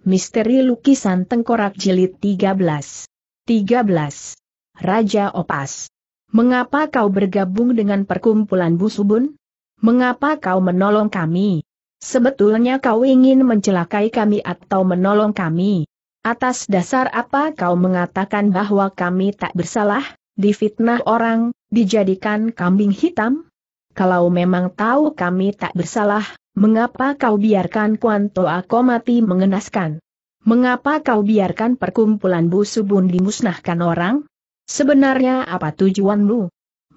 Misteri Lukisan Tengkorak Jilid 13 13. Raja Opas Mengapa kau bergabung dengan perkumpulan Busubun? Mengapa kau menolong kami? Sebetulnya kau ingin mencelakai kami atau menolong kami? Atas dasar apa kau mengatakan bahwa kami tak bersalah, difitnah orang, dijadikan kambing hitam? Kalau memang tahu kami tak bersalah, Mengapa kau biarkan Kuanto Ako mati mengenaskan? Mengapa kau biarkan perkumpulan bun dimusnahkan orang? Sebenarnya apa tujuanmu?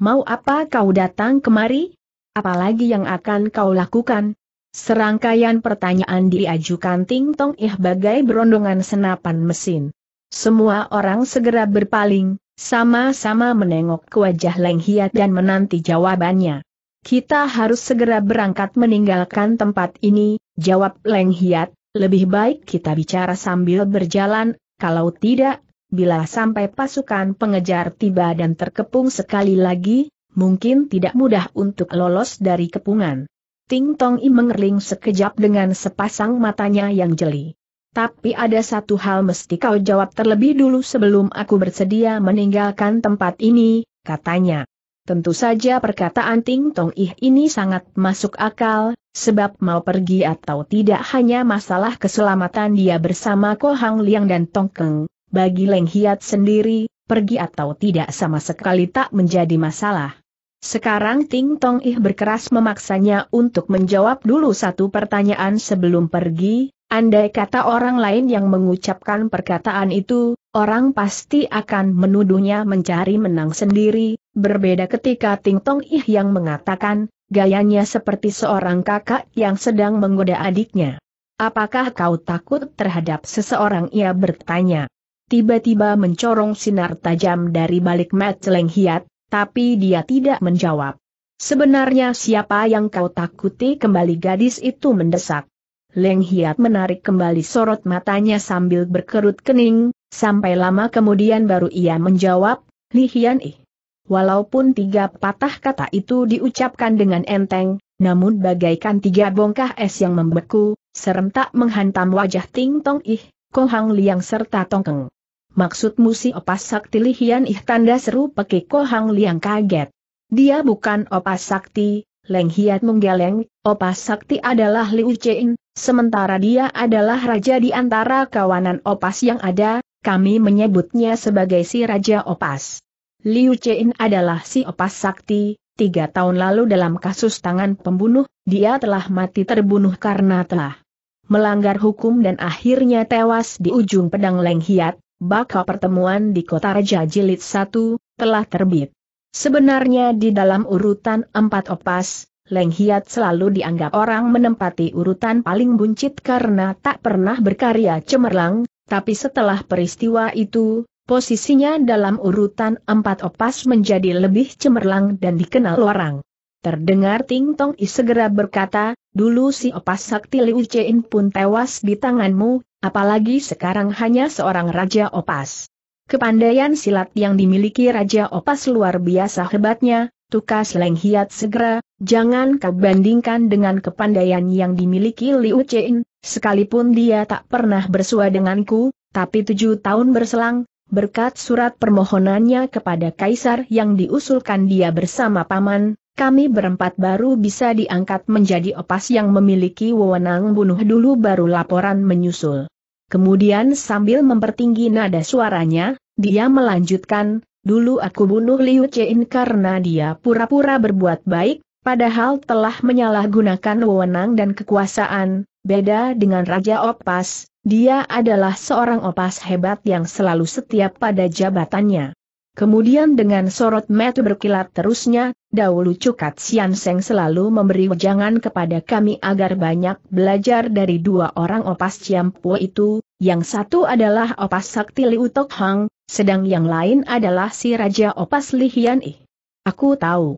Mau apa kau datang kemari? Apalagi yang akan kau lakukan? Serangkaian pertanyaan diajukan Ting Tong Ih bagai berondongan senapan mesin. Semua orang segera berpaling, sama-sama menengok ke wajah Leng Hiat dan menanti jawabannya. Kita harus segera berangkat meninggalkan tempat ini, jawab Leng Hiat, lebih baik kita bicara sambil berjalan, kalau tidak, bila sampai pasukan pengejar tiba dan terkepung sekali lagi, mungkin tidak mudah untuk lolos dari kepungan. Ting Tong I mengerling sekejap dengan sepasang matanya yang jeli. Tapi ada satu hal mesti kau jawab terlebih dulu sebelum aku bersedia meninggalkan tempat ini, katanya. Tentu saja perkataan Ting Tong Ih ini sangat masuk akal, sebab mau pergi atau tidak hanya masalah keselamatan dia bersama Ko Hang Liang dan Tong Keng, bagi Leng Hiat sendiri, pergi atau tidak sama sekali tak menjadi masalah. Sekarang Ting Tong Ih berkeras memaksanya untuk menjawab dulu satu pertanyaan sebelum pergi, andai kata orang lain yang mengucapkan perkataan itu, orang pasti akan menuduhnya mencari menang sendiri, berbeda ketika Ting Tong Ih yang mengatakan, gayanya seperti seorang kakak yang sedang menggoda adiknya. Apakah kau takut terhadap seseorang ia bertanya. Tiba-tiba mencorong sinar tajam dari balik Mat Leng Hiat, tapi dia tidak menjawab. Sebenarnya siapa yang kau takuti kembali gadis itu mendesak. Leng Hiat menarik kembali sorot matanya sambil berkerut kening, sampai lama kemudian baru ia menjawab, Li Hian ih. Walaupun tiga patah kata itu diucapkan dengan enteng, namun bagaikan tiga bongkah es yang membeku, serentak menghantam wajah Ting Tong Ih, Kohang Liang serta Tongkeng. Maksudmu si opas sakti lihian ih tanda seru pekiko Hang Liang kaget. Dia bukan opas sakti, Leng Hiat menggeleng, opas sakti adalah Liu chein, sementara dia adalah raja di antara kawanan opas yang ada, kami menyebutnya sebagai si raja opas. Liu Chen adalah si opas sakti, tiga tahun lalu dalam kasus tangan pembunuh, dia telah mati terbunuh karena telah melanggar hukum dan akhirnya tewas di ujung pedang Leng Hiat, Baka Pertemuan di Kota Raja Jilid 1, telah terbit. Sebenarnya di dalam urutan empat opas, Leng Hiat selalu dianggap orang menempati urutan paling buncit karena tak pernah berkarya cemerlang, tapi setelah peristiwa itu, posisinya dalam urutan empat opas menjadi lebih cemerlang dan dikenal orang. Terdengar Ting Tong I segera berkata, dulu si opas sakti Liu Chein pun tewas di tanganmu, Apalagi sekarang hanya seorang Raja Opas. Kepandaian silat yang dimiliki Raja Opas luar biasa hebatnya, tukas Leng Hiat segera, jangan kau bandingkan dengan kepandaian yang dimiliki Liu Chen, sekalipun dia tak pernah bersua denganku, tapi tujuh tahun berselang, berkat surat permohonannya kepada Kaisar yang diusulkan dia bersama Paman, kami berempat baru bisa diangkat menjadi opas yang memiliki wewenang bunuh dulu baru laporan menyusul. Kemudian sambil mempertinggi nada suaranya, dia melanjutkan, dulu aku bunuh Liu Chen karena dia pura-pura berbuat baik, padahal telah menyalahgunakan wewenang dan kekuasaan, beda dengan Raja Opas, dia adalah seorang opas hebat yang selalu setia pada jabatannya. Kemudian dengan sorot mata berkilat terusnya, dahulu Cukat Sian Seng selalu memberi wejangan kepada kami agar banyak belajar dari dua orang opas Pu itu, yang satu adalah opas Sakti Liu Tok Hang, sedang yang lain adalah si Raja Opas Li Hian I. Aku tahu,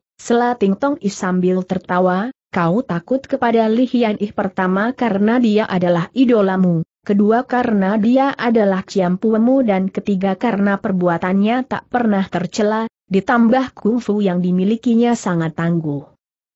Ting Tong I sambil tertawa, kau takut kepada Li Hian I pertama karena dia adalah idolamu, kedua karena dia adalah ciampuemu dan ketiga karena perbuatannya tak pernah tercela, ditambah kungfu yang dimilikinya sangat tangguh.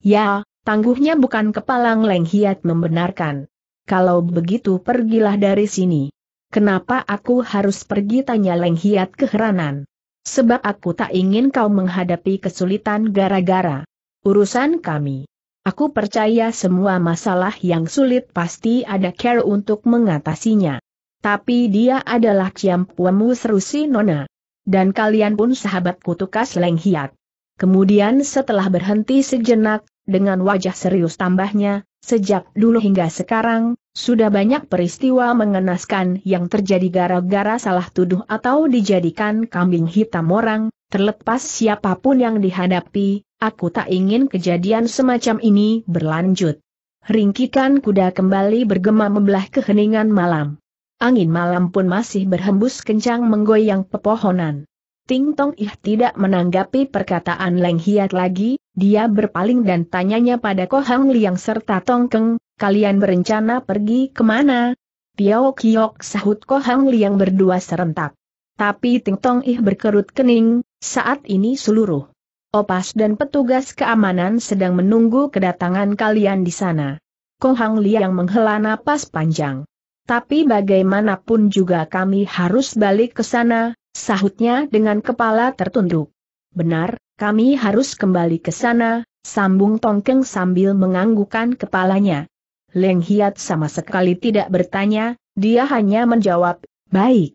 Ya, tangguhnya bukan kepalang Leng Hiat membenarkan. Kalau begitu pergilah dari sini. Kenapa aku harus pergi tanya Leng Hiat keheranan? Sebab aku tak ingin kau menghadapi kesulitan gara-gara urusan kami. Aku percaya semua masalah yang sulit pasti ada care untuk mengatasinya. Tapi dia adalah Ciampuemu seru si Nona. Dan kalian pun sahabat kutukas Leng Hiat. Kemudian setelah berhenti sejenak, dengan wajah serius tambahnya, sejak dulu hingga sekarang, sudah banyak peristiwa mengenaskan yang terjadi gara-gara salah tuduh atau dijadikan kambing hitam orang, terlepas siapapun yang dihadapi, Aku tak ingin kejadian semacam ini berlanjut. Ringkikan kuda kembali bergema membelah keheningan malam. Angin malam pun masih berhembus kencang menggoyang pepohonan. Ting Tong Ih tidak menanggapi perkataan Leng Hiat lagi, dia berpaling dan tanyanya pada Ko Hang Liang serta Tong Keng, kalian berencana pergi kemana? Piao Kiok sahut Ko Hang Liang berdua serentak. Tapi Ting Tong Ih berkerut kening, saat ini seluruh Opas dan petugas keamanan sedang menunggu kedatangan kalian di sana. Kong Hang Liang menghela napas panjang. Tapi bagaimanapun juga kami harus balik ke sana, sahutnya dengan kepala tertunduk. Benar, kami harus kembali ke sana, sambung Tongkeng sambil menganggukan kepalanya. Leng Hiat sama sekali tidak bertanya, dia hanya menjawab, baik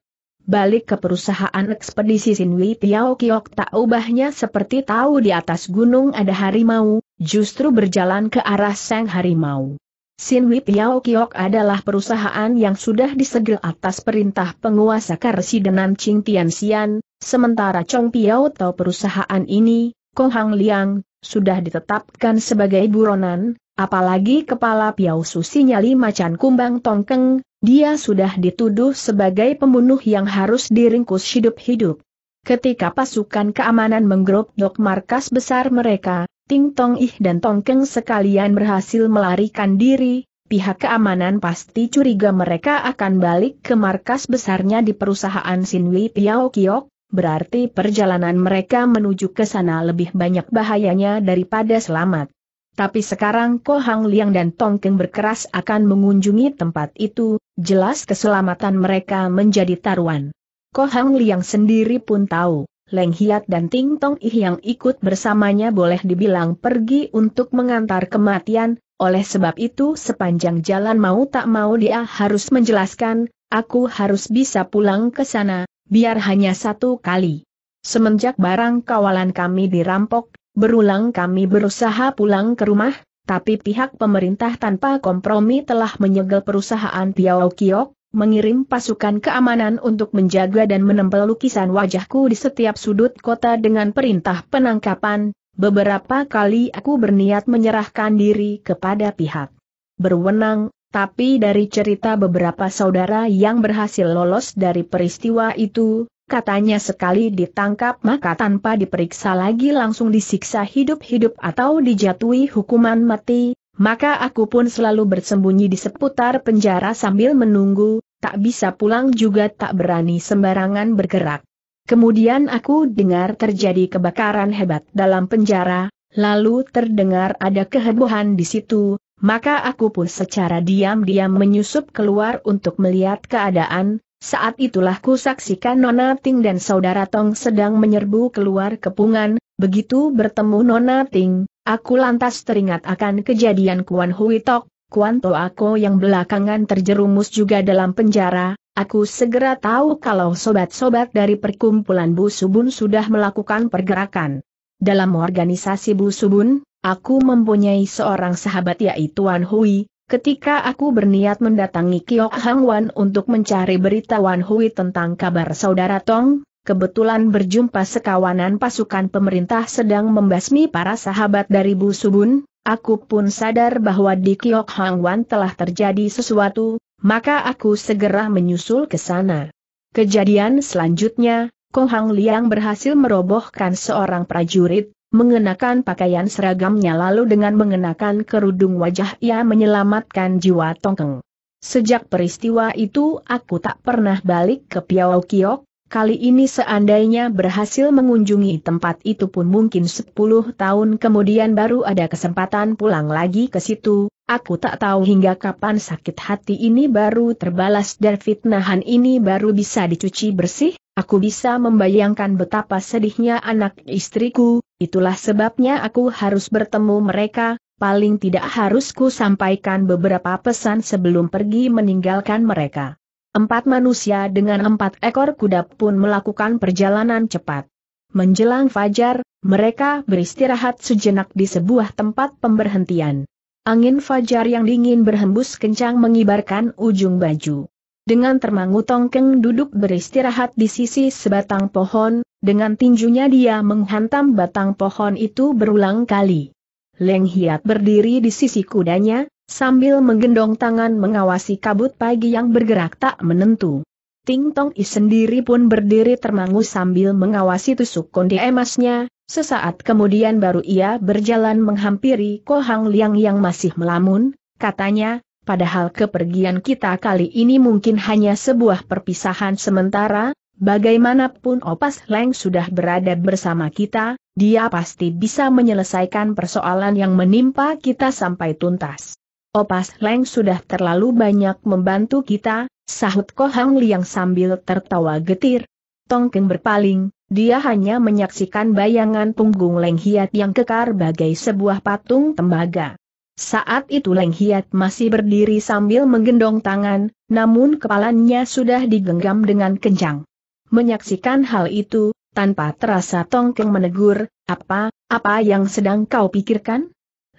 balik ke perusahaan ekspedisi Sinwi Tiao Kiok tak ubahnya seperti tahu di atas gunung ada harimau, justru berjalan ke arah sang harimau. Sinwi Tiao Kiok adalah perusahaan yang sudah disegel atas perintah penguasa karesidenan Ching Tian Xian, sementara Chong Piao Tau perusahaan ini, Kong Hang Liang, sudah ditetapkan sebagai buronan, apalagi kepala Piao Susinya Lima macan Kumbang Tongkeng, dia sudah dituduh sebagai pembunuh yang harus diringkus hidup-hidup. Ketika pasukan keamanan menggerobok markas besar mereka, Ting Tong Ih dan Tong Keng sekalian berhasil melarikan diri, pihak keamanan pasti curiga mereka akan balik ke markas besarnya di perusahaan Sinwi Piao Kiok, berarti perjalanan mereka menuju ke sana lebih banyak bahayanya daripada selamat. Tapi sekarang Ko Hang Liang dan Tong Keng berkeras akan mengunjungi tempat itu, Jelas keselamatan mereka menjadi taruhan. Ko Hang Liang sendiri pun tahu, Leng Hiat dan Ting Tong Ih yang ikut bersamanya boleh dibilang pergi untuk mengantar kematian, oleh sebab itu sepanjang jalan mau tak mau dia harus menjelaskan, aku harus bisa pulang ke sana, biar hanya satu kali. Semenjak barang kawalan kami dirampok, berulang kami berusaha pulang ke rumah, tapi pihak pemerintah tanpa kompromi telah menyegel perusahaan Piao Kiok, mengirim pasukan keamanan untuk menjaga dan menempel lukisan wajahku di setiap sudut kota dengan perintah penangkapan, beberapa kali aku berniat menyerahkan diri kepada pihak berwenang, tapi dari cerita beberapa saudara yang berhasil lolos dari peristiwa itu, katanya sekali ditangkap maka tanpa diperiksa lagi langsung disiksa hidup-hidup atau dijatuhi hukuman mati, maka aku pun selalu bersembunyi di seputar penjara sambil menunggu, tak bisa pulang juga tak berani sembarangan bergerak. Kemudian aku dengar terjadi kebakaran hebat dalam penjara, lalu terdengar ada kehebohan di situ, maka aku pun secara diam-diam menyusup keluar untuk melihat keadaan, saat itulah ku saksikan Nona Ting dan Saudara Tong sedang menyerbu keluar kepungan, begitu bertemu Nona Ting, aku lantas teringat akan kejadian Kuan Hui Tok, Kuan To Ako yang belakangan terjerumus juga dalam penjara, Aku segera tahu kalau sobat-sobat dari perkumpulan Bu Subun sudah melakukan pergerakan. Dalam organisasi Bu Subun, aku mempunyai seorang sahabat yaitu Wan Hui, Ketika aku berniat mendatangi Kiok Hang Wan untuk mencari berita Wan Hui tentang kabar saudara Tong, kebetulan berjumpa sekawanan pasukan pemerintah sedang membasmi para sahabat dari Bu Subun, aku pun sadar bahwa di Kiok Hang Wan telah terjadi sesuatu, maka aku segera menyusul ke sana. Kejadian selanjutnya, Kohang Liang berhasil merobohkan seorang prajurit, mengenakan pakaian seragamnya lalu dengan mengenakan kerudung wajah ia menyelamatkan jiwa Tongkeng. Sejak peristiwa itu aku tak pernah balik ke Piao Kiok, Kali ini seandainya berhasil mengunjungi tempat itu pun mungkin 10 tahun kemudian baru ada kesempatan pulang lagi ke situ, aku tak tahu hingga kapan sakit hati ini baru terbalas dan fitnahan ini baru bisa dicuci bersih, aku bisa membayangkan betapa sedihnya anak istriku, itulah sebabnya aku harus bertemu mereka, paling tidak harusku sampaikan beberapa pesan sebelum pergi meninggalkan mereka. Empat manusia dengan empat ekor kuda pun melakukan perjalanan cepat. Menjelang fajar, mereka beristirahat sejenak di sebuah tempat pemberhentian. Angin fajar yang dingin berhembus kencang mengibarkan ujung baju. Dengan termangu Tongkeng duduk beristirahat di sisi sebatang pohon, dengan tinjunya dia menghantam batang pohon itu berulang kali. Leng Hiat berdiri di sisi kudanya, Sambil menggendong tangan mengawasi kabut pagi yang bergerak tak menentu. Ting Tong I sendiri pun berdiri termangu sambil mengawasi tusuk kunci emasnya, sesaat kemudian baru ia berjalan menghampiri Ko Hang Liang yang masih melamun, katanya, padahal kepergian kita kali ini mungkin hanya sebuah perpisahan sementara, bagaimanapun Opas Leng sudah berada bersama kita, dia pasti bisa menyelesaikan persoalan yang menimpa kita sampai tuntas. Opas Leng sudah terlalu banyak membantu kita, sahut Kohang Liang sambil tertawa getir. Tongkeng berpaling, dia hanya menyaksikan bayangan punggung Leng Hiat yang kekar bagai sebuah patung tembaga. Saat itu Leng Hiat masih berdiri sambil menggendong tangan, namun kepalanya sudah digenggam dengan kencang. Menyaksikan hal itu, tanpa terasa Tongkeng menegur, apa, apa yang sedang kau pikirkan?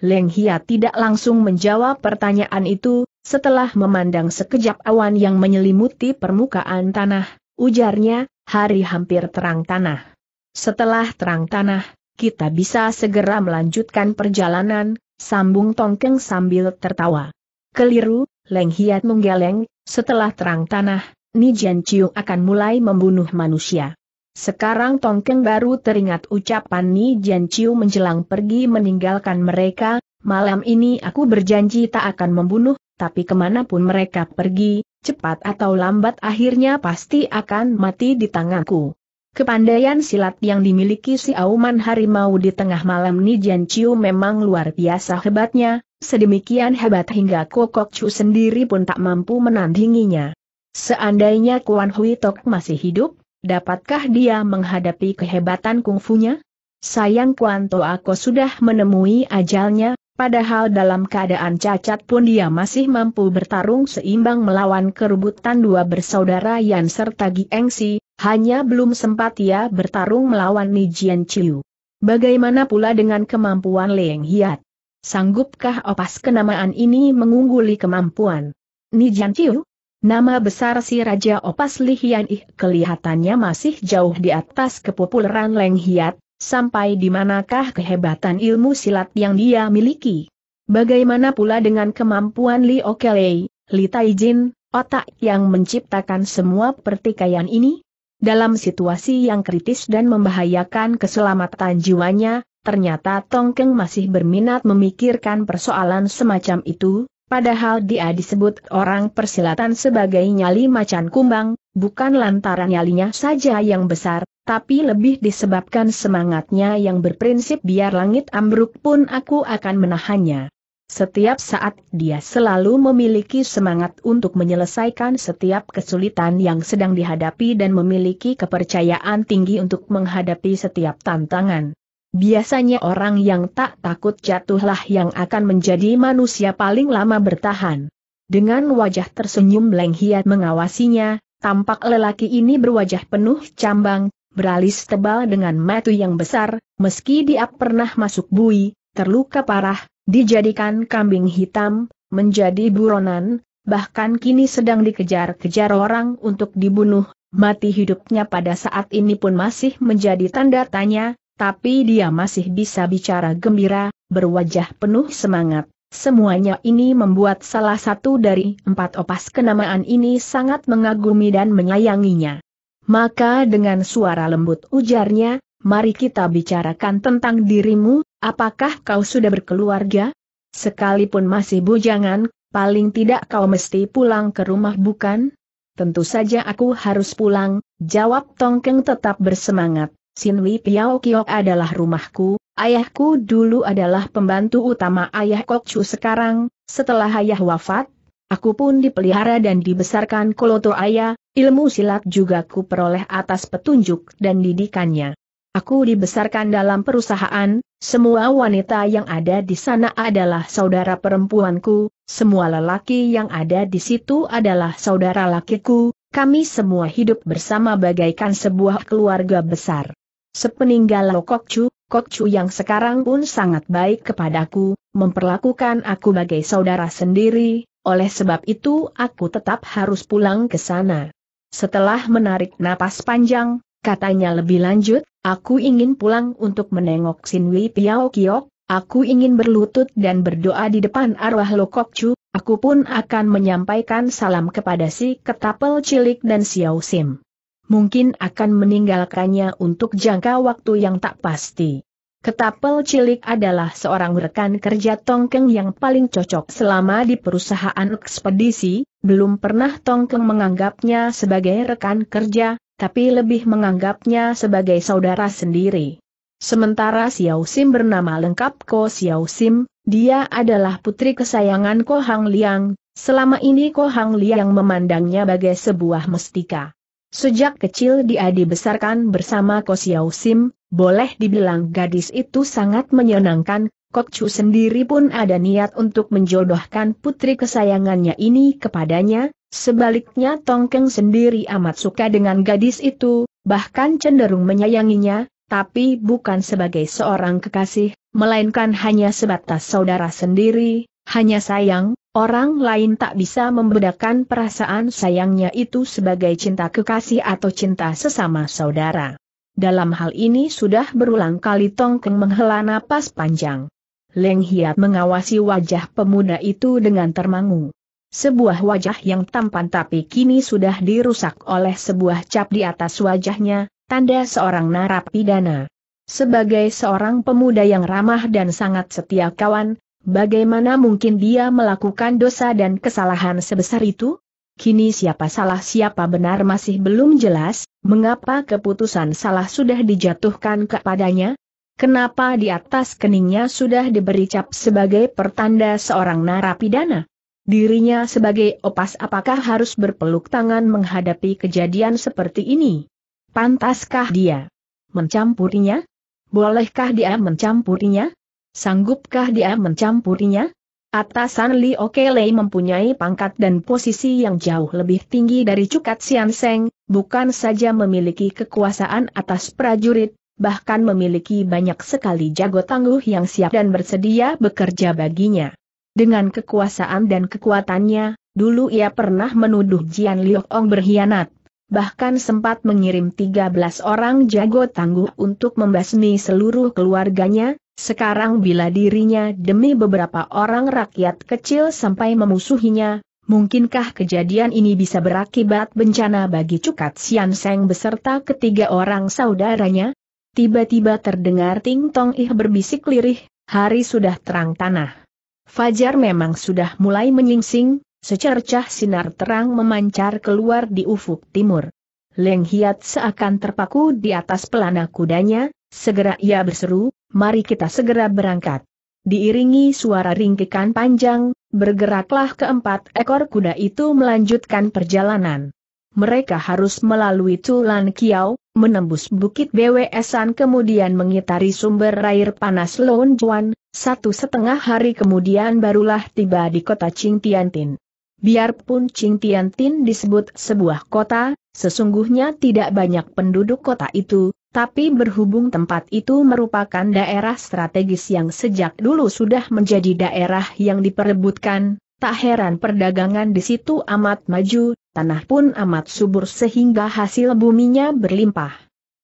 Leng Hia tidak langsung menjawab pertanyaan itu, setelah memandang sekejap awan yang menyelimuti permukaan tanah, ujarnya, hari hampir terang tanah. Setelah terang tanah, kita bisa segera melanjutkan perjalanan, sambung Tongkeng sambil tertawa. Keliru, Leng Hiat menggeleng, setelah terang tanah, Nijian Ciu akan mulai membunuh manusia. Sekarang Tongkeng baru teringat ucapan Ni Jian Chiu menjelang pergi meninggalkan mereka, malam ini aku berjanji tak akan membunuh, tapi kemanapun mereka pergi, cepat atau lambat akhirnya pasti akan mati di tanganku. Kepandaian silat yang dimiliki si Auman Harimau di tengah malam Ni Jian Chiu memang luar biasa hebatnya, sedemikian hebat hingga Kokok Chu sendiri pun tak mampu menandinginya. Seandainya Kuan Hui Tok masih hidup, Dapatkah dia menghadapi kehebatan kungfunya? Sayang Kuanto aku sudah menemui ajalnya, padahal dalam keadaan cacat pun dia masih mampu bertarung seimbang melawan kerubutan dua bersaudara Yan serta Giengsi, hanya belum sempat ia bertarung melawan Nijian Chiu. Bagaimana pula dengan kemampuan Leng Hiat? Sanggupkah opas kenamaan ini mengungguli kemampuan? Nijian Chiu? Nama besar si Raja Opas Li Hian Ih kelihatannya masih jauh di atas kepopuleran Leng Hiat, sampai di manakah kehebatan ilmu silat yang dia miliki. Bagaimana pula dengan kemampuan Li Okelei, Li Taijin, otak yang menciptakan semua pertikaian ini? Dalam situasi yang kritis dan membahayakan keselamatan jiwanya, ternyata Tongkeng masih berminat memikirkan persoalan semacam itu, Padahal dia disebut orang persilatan sebagai nyali macan kumbang, bukan lantaran nyalinya saja yang besar, tapi lebih disebabkan semangatnya yang berprinsip biar langit ambruk pun aku akan menahannya. Setiap saat dia selalu memiliki semangat untuk menyelesaikan setiap kesulitan yang sedang dihadapi dan memiliki kepercayaan tinggi untuk menghadapi setiap tantangan. Biasanya orang yang tak takut jatuhlah yang akan menjadi manusia paling lama bertahan. Dengan wajah tersenyum Leng Hiat mengawasinya, tampak lelaki ini berwajah penuh cambang, beralis tebal dengan mata yang besar, meski dia pernah masuk bui, terluka parah, dijadikan kambing hitam, menjadi buronan, bahkan kini sedang dikejar-kejar orang untuk dibunuh, mati hidupnya pada saat ini pun masih menjadi tanda tanya, tapi dia masih bisa bicara gembira, berwajah penuh semangat. Semuanya ini membuat salah satu dari empat opas kenamaan ini sangat mengagumi dan menyayanginya. Maka dengan suara lembut ujarnya, mari kita bicarakan tentang dirimu, apakah kau sudah berkeluarga? Sekalipun masih bujangan, paling tidak kau mesti pulang ke rumah bukan? Tentu saja aku harus pulang, jawab Tongkeng tetap bersemangat. Sin Li Piao Kiok adalah rumahku, ayahku dulu adalah pembantu utama ayah Kok Chu sekarang, setelah ayah wafat, Aku pun dipelihara dan dibesarkan koloto ayah, ilmu silat juga ku peroleh atas petunjuk dan didikannya. Aku dibesarkan dalam perusahaan, semua wanita yang ada di sana adalah saudara perempuanku, semua lelaki yang ada di situ adalah saudara lakiku, kami semua hidup bersama bagaikan sebuah keluarga besar. Sepeninggal Kok Chu, Kok Chu yang sekarang pun sangat baik kepadaku, memperlakukan aku sebagai saudara sendiri, oleh sebab itu aku tetap harus pulang ke sana. Setelah menarik napas panjang, katanya lebih lanjut, aku ingin pulang untuk menengok Sinwi Piao Kiok, aku ingin berlutut dan berdoa di depan arwah Chu. aku pun akan menyampaikan salam kepada si ketapel cilik dan Xiao Sim mungkin akan meninggalkannya untuk jangka waktu yang tak pasti. Ketapel Cilik adalah seorang rekan kerja Tongkeng yang paling cocok selama di perusahaan ekspedisi, belum pernah Tongkeng menganggapnya sebagai rekan kerja, tapi lebih menganggapnya sebagai saudara sendiri. Sementara Xiao Sim bernama lengkap Ko Xiao Sim, dia adalah putri kesayangan Ko Hang Liang, selama ini Ko Hang Liang memandangnya bagai sebuah mestika. Sejak kecil dia dibesarkan bersama Ko Sim, boleh dibilang gadis itu sangat menyenangkan, Kok Chu sendiri pun ada niat untuk menjodohkan putri kesayangannya ini kepadanya, sebaliknya Tong Keng sendiri amat suka dengan gadis itu, bahkan cenderung menyayanginya, tapi bukan sebagai seorang kekasih, melainkan hanya sebatas saudara sendiri, hanya sayang, orang lain tak bisa membedakan perasaan sayangnya itu sebagai cinta kekasih atau cinta sesama saudara. Dalam hal ini sudah berulang kali Tongkeng menghela napas panjang. Leng Hiat mengawasi wajah pemuda itu dengan termangu. Sebuah wajah yang tampan tapi kini sudah dirusak oleh sebuah cap di atas wajahnya, tanda seorang narapidana. Sebagai seorang pemuda yang ramah dan sangat setia kawan, Bagaimana mungkin dia melakukan dosa dan kesalahan sebesar itu? Kini siapa salah siapa benar masih belum jelas, mengapa keputusan salah sudah dijatuhkan kepadanya? Kenapa di atas keningnya sudah diberi cap sebagai pertanda seorang narapidana? Dirinya sebagai opas apakah harus berpeluk tangan menghadapi kejadian seperti ini? Pantaskah dia mencampurinya? Bolehkah dia mencampurinya? Sanggupkah dia mencampurinya? Atasan Li Oke Lei mempunyai pangkat dan posisi yang jauh lebih tinggi dari Cukat Sian Seng, bukan saja memiliki kekuasaan atas prajurit, bahkan memiliki banyak sekali jago tangguh yang siap dan bersedia bekerja baginya. Dengan kekuasaan dan kekuatannya, dulu ia pernah menuduh Jian Liok berkhianat, bahkan sempat mengirim 13 orang jago tangguh untuk membasmi seluruh keluarganya, sekarang bila dirinya demi beberapa orang rakyat kecil sampai memusuhinya, mungkinkah kejadian ini bisa berakibat bencana bagi Cukat Sian Seng beserta ketiga orang saudaranya? Tiba-tiba terdengar Ting Tong Ih berbisik lirih, hari sudah terang tanah. Fajar memang sudah mulai menyingsing, secercah sinar terang memancar keluar di ufuk timur. Leng Hiat seakan terpaku di atas pelana kudanya, Segera ia berseru, mari kita segera berangkat. Diiringi suara ringkikan panjang, bergeraklah keempat ekor kuda itu melanjutkan perjalanan. Mereka harus melalui Tulan Kiau, menembus Bukit BWSan kemudian mengitari sumber air panas Juan, satu setengah hari kemudian barulah tiba di kota Tiantin. Biarpun Tiantin disebut sebuah kota, sesungguhnya tidak banyak penduduk kota itu, tapi berhubung tempat itu merupakan daerah strategis yang sejak dulu sudah menjadi daerah yang diperebutkan, tak heran perdagangan di situ amat maju, tanah pun amat subur sehingga hasil buminya berlimpah.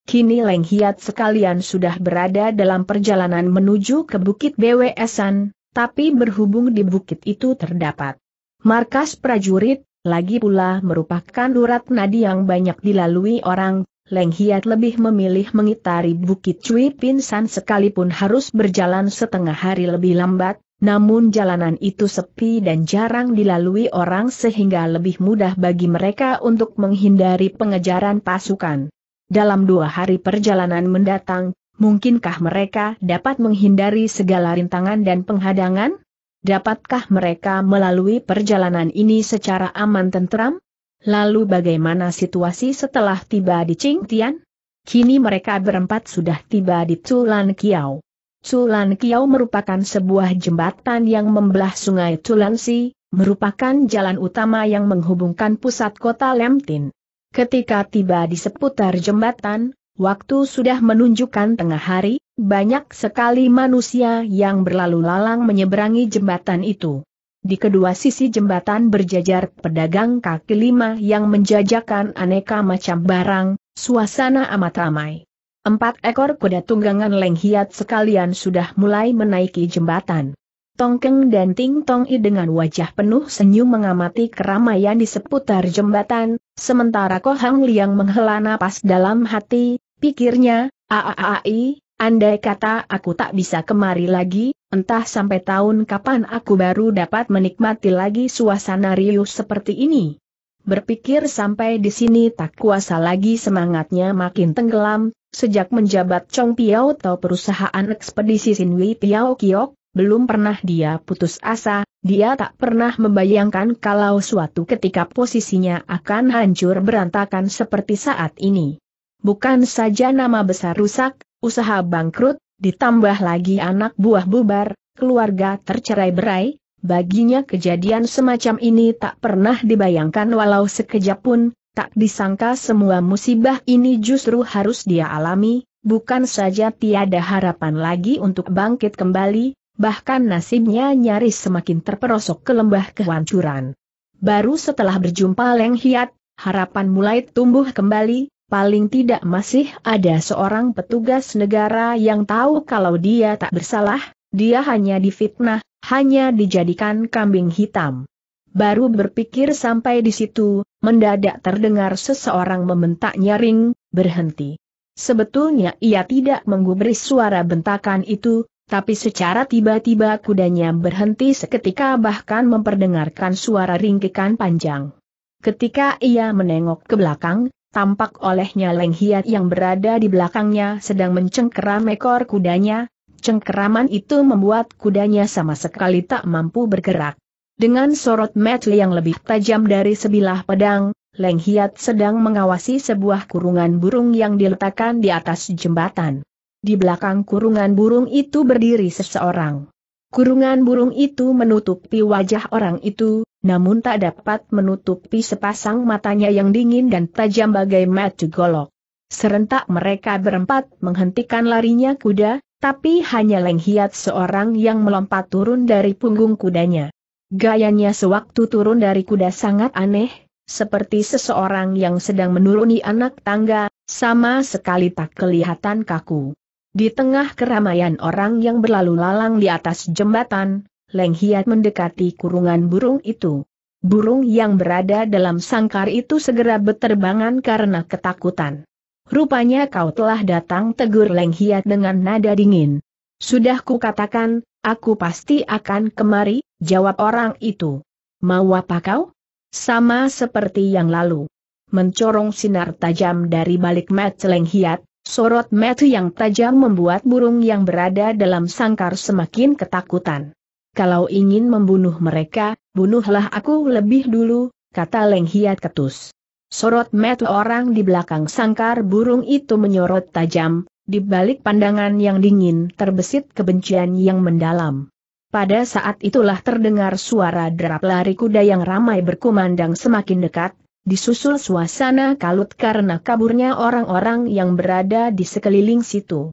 Kini Leng Hiat sekalian sudah berada dalam perjalanan menuju ke Bukit Bwesan, tapi berhubung di bukit itu terdapat markas prajurit, lagi pula merupakan urat nadi yang banyak dilalui orang, Leng Hiat lebih memilih mengitari Bukit Cui Pinsan sekalipun harus berjalan setengah hari lebih lambat, namun jalanan itu sepi dan jarang dilalui orang sehingga lebih mudah bagi mereka untuk menghindari pengejaran pasukan. Dalam dua hari perjalanan mendatang, mungkinkah mereka dapat menghindari segala rintangan dan penghadangan? Dapatkah mereka melalui perjalanan ini secara aman tentram? Lalu bagaimana situasi setelah tiba di Qingtian? Kini mereka berempat sudah tiba di Tulan Kiao. Tulan Kiao merupakan sebuah jembatan yang membelah sungai Tulansi, merupakan jalan utama yang menghubungkan pusat kota Lemtin. Ketika tiba di seputar jembatan, waktu sudah menunjukkan tengah hari, banyak sekali manusia yang berlalu lalang menyeberangi jembatan itu. Di kedua sisi jembatan berjajar pedagang kaki lima yang menjajakan aneka macam barang, suasana amat ramai. Empat ekor kuda tunggangan lenghiat sekalian sudah mulai menaiki jembatan. Tongkeng dan Ting Tongi dengan wajah penuh senyum mengamati keramaian di seputar jembatan, sementara Ko Hang Liang menghela napas dalam hati, pikirnya, aaai, Andai kata aku tak bisa kemari lagi, entah sampai tahun kapan aku baru dapat menikmati lagi suasana riuh seperti ini. Berpikir sampai di sini tak kuasa lagi semangatnya makin tenggelam, sejak menjabat Chong Piao atau perusahaan ekspedisi Sinwi Piao Kiok, belum pernah dia putus asa, dia tak pernah membayangkan kalau suatu ketika posisinya akan hancur berantakan seperti saat ini. Bukan saja nama besar rusak, usaha bangkrut, ditambah lagi anak buah bubar, keluarga tercerai berai, baginya kejadian semacam ini tak pernah dibayangkan walau sekejap pun, tak disangka semua musibah ini justru harus dia alami, bukan saja tiada harapan lagi untuk bangkit kembali, bahkan nasibnya nyaris semakin terperosok ke lembah kehancuran. Baru setelah berjumpa Leng Hiat, harapan mulai tumbuh kembali, paling tidak masih ada seorang petugas negara yang tahu kalau dia tak bersalah, dia hanya difitnah, hanya dijadikan kambing hitam. Baru berpikir sampai di situ, mendadak terdengar seseorang membentak nyaring, berhenti. Sebetulnya ia tidak menggubris suara bentakan itu, tapi secara tiba-tiba kudanya berhenti seketika bahkan memperdengarkan suara ringkikan panjang. Ketika ia menengok ke belakang, tampak olehnya Leng Hiat yang berada di belakangnya sedang mencengkeram ekor kudanya, cengkeraman itu membuat kudanya sama sekali tak mampu bergerak. Dengan sorot mata yang lebih tajam dari sebilah pedang, Leng Hiat sedang mengawasi sebuah kurungan burung yang diletakkan di atas jembatan. Di belakang kurungan burung itu berdiri seseorang. Kurungan burung itu menutupi wajah orang itu, namun tak dapat menutupi sepasang matanya yang dingin dan tajam bagai mata golok. Serentak mereka berempat menghentikan larinya kuda, tapi hanya Leng seorang yang melompat turun dari punggung kudanya. Gayanya sewaktu turun dari kuda sangat aneh, seperti seseorang yang sedang menuruni anak tangga, sama sekali tak kelihatan kaku. Di tengah keramaian orang yang berlalu lalang di atas jembatan, Leng Hiat mendekati kurungan burung itu. Burung yang berada dalam sangkar itu segera berterbangan karena ketakutan. Rupanya kau telah datang tegur Leng Hiat dengan nada dingin. Sudah kukatakan, aku pasti akan kemari, jawab orang itu. Mau apa kau? Sama seperti yang lalu. Mencorong sinar tajam dari balik mat Leng Hiat, sorot matu yang tajam membuat burung yang berada dalam sangkar semakin ketakutan kalau ingin membunuh mereka, bunuhlah aku lebih dulu, kata Leng Hiat Ketus. Sorot mata orang di belakang sangkar burung itu menyorot tajam, di balik pandangan yang dingin terbesit kebencian yang mendalam. Pada saat itulah terdengar suara derap lari kuda yang ramai berkumandang semakin dekat, disusul suasana kalut karena kaburnya orang-orang yang berada di sekeliling situ.